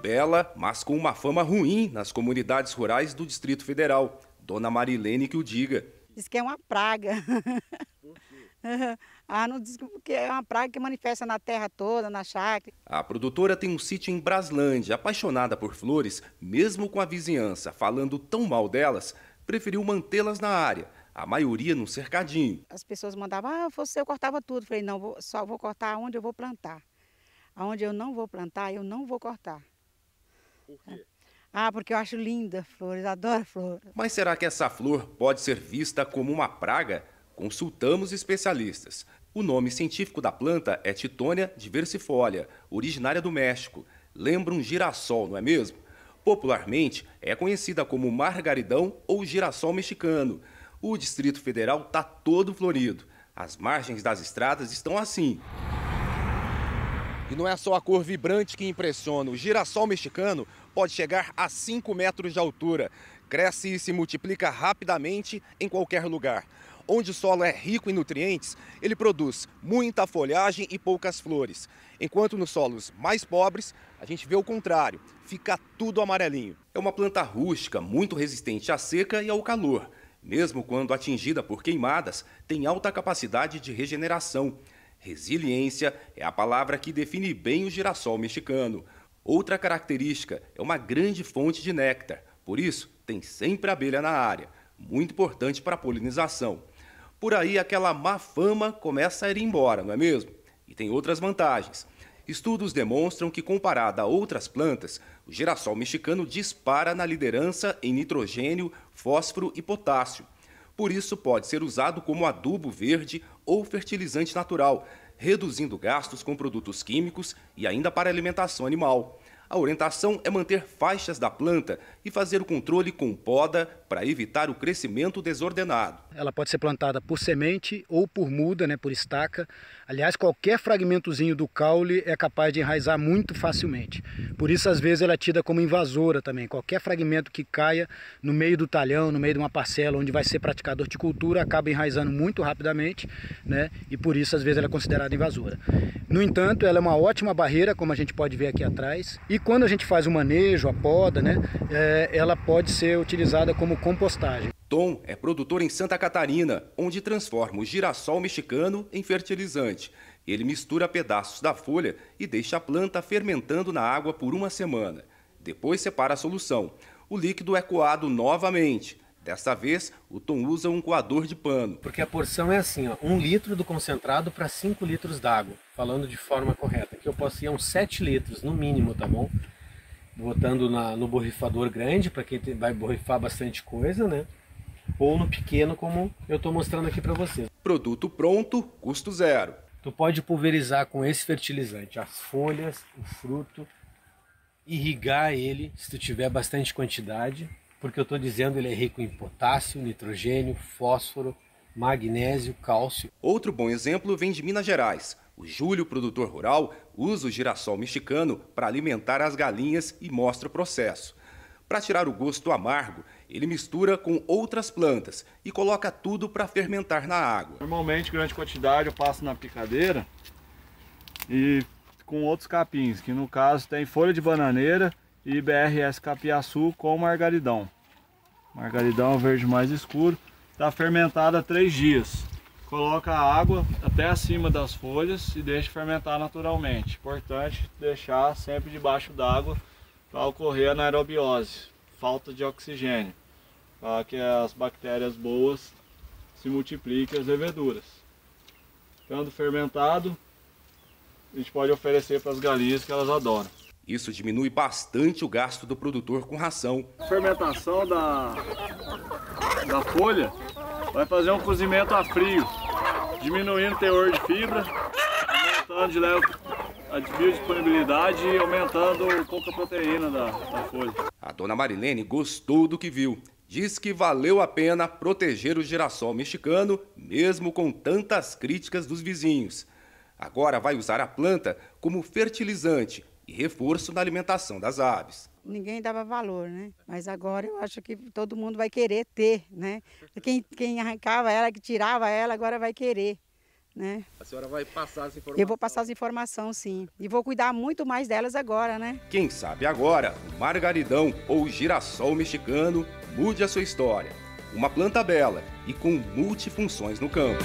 bela, mas com uma fama ruim nas comunidades rurais do Distrito Federal. Dona Marilene que o diga. Diz que é uma praga. Ah, não diz que é uma praga que manifesta na terra toda, na chácara. A produtora tem um sítio em Braslândia, apaixonada por flores, mesmo com a vizinhança falando tão mal delas, preferiu mantê-las na área. A maioria no cercadinho. As pessoas mandavam, ah, você eu cortava tudo. Falei, não, vou, só vou cortar onde eu vou plantar. Onde eu não vou plantar, eu não vou cortar. Por quê? Ah, porque eu acho linda flores, adoro flores. Mas será que essa flor pode ser vista como uma praga? Consultamos especialistas. O nome científico da planta é Titônia diversifolia, originária do México. Lembra um girassol, não é mesmo? Popularmente é conhecida como margaridão ou girassol mexicano. O Distrito Federal está todo florido. As margens das estradas estão assim. E não é só a cor vibrante que impressiona. O girassol mexicano pode chegar a 5 metros de altura. Cresce e se multiplica rapidamente em qualquer lugar. Onde o solo é rico em nutrientes, ele produz muita folhagem e poucas flores. Enquanto nos solos mais pobres, a gente vê o contrário, fica tudo amarelinho. É uma planta rústica, muito resistente à seca e ao calor. Mesmo quando atingida por queimadas, tem alta capacidade de regeneração. Resiliência é a palavra que define bem o girassol mexicano. Outra característica é uma grande fonte de néctar, por isso tem sempre abelha na área, muito importante para a polinização. Por aí aquela má fama começa a ir embora, não é mesmo? E tem outras vantagens. Estudos demonstram que, comparado a outras plantas, o girassol mexicano dispara na liderança em nitrogênio, fósforo e potássio. Por isso, pode ser usado como adubo verde ou fertilizante natural, reduzindo gastos com produtos químicos e ainda para alimentação animal. A orientação é manter faixas da planta e fazer o controle com poda para evitar o crescimento desordenado. Ela pode ser plantada por semente ou por muda, né, por estaca. Aliás, qualquer fragmentozinho do caule é capaz de enraizar muito facilmente. Por isso, às vezes, ela é tida como invasora também. Qualquer fragmento que caia no meio do talhão, no meio de uma parcela onde vai ser praticada horticultura, acaba enraizando muito rapidamente, né? E por isso, às vezes, ela é considerada invasora. No entanto, ela é uma ótima barreira, como a gente pode ver aqui atrás. E quando a gente faz o manejo, a poda, né, é, ela pode ser utilizada como compostagem. Tom é produtor em Santa Catarina, onde transforma o girassol mexicano em fertilizante. Ele mistura pedaços da folha e deixa a planta fermentando na água por uma semana. Depois separa a solução. O líquido é coado novamente. Desta vez, o Tom usa um coador de pano. Porque a porção é assim, ó, um litro do concentrado para 5 litros d'água, falando de forma correta. Aqui eu posso ir a uns 7 litros, no mínimo, tá bom? Botando na, no borrifador grande, para quem tem, vai borrifar bastante coisa, né? ou no pequeno, como eu estou mostrando aqui para vocês. Produto pronto, custo zero. Tu pode pulverizar com esse fertilizante as folhas, o fruto, irrigar ele se tu tiver bastante quantidade, porque eu estou dizendo ele é rico em potássio, nitrogênio, fósforo, magnésio, cálcio. Outro bom exemplo vem de Minas Gerais. O Júlio, produtor rural, usa o girassol mexicano para alimentar as galinhas e mostra o processo. Para tirar o gosto amargo, ele mistura com outras plantas e coloca tudo para fermentar na água. Normalmente, grande quantidade eu passo na picadeira e com outros capins, que no caso tem folha de bananeira e BRS capiaçu com margaridão. Margaridão verde mais escuro, está fermentada há três dias. Coloca a água até acima das folhas e deixa fermentar naturalmente. Importante deixar sempre debaixo d'água para ocorrer anaerobiose, falta de oxigênio, para que as bactérias boas se multipliquem as leveduras. Estando fermentado, a gente pode oferecer para as galinhas que elas adoram. Isso diminui bastante o gasto do produtor com ração. A fermentação da, da folha vai fazer um cozimento a frio, diminuindo o teor de fibra, aumentando de leve a biodisponibilidade e aumentando um pouco a proteína da, da folha. A dona Marilene gostou do que viu. Diz que valeu a pena proteger o girassol mexicano, mesmo com tantas críticas dos vizinhos. Agora vai usar a planta como fertilizante e reforço na alimentação das aves. Ninguém dava valor, né? Mas agora eu acho que todo mundo vai querer ter, né? Quem, quem arrancava ela, que tirava ela, agora vai querer. Né? A senhora vai passar as informações? Eu vou passar as informações, sim. E vou cuidar muito mais delas agora, né? Quem sabe agora, o margaridão ou o girassol mexicano mude a sua história. Uma planta bela e com multifunções no campo.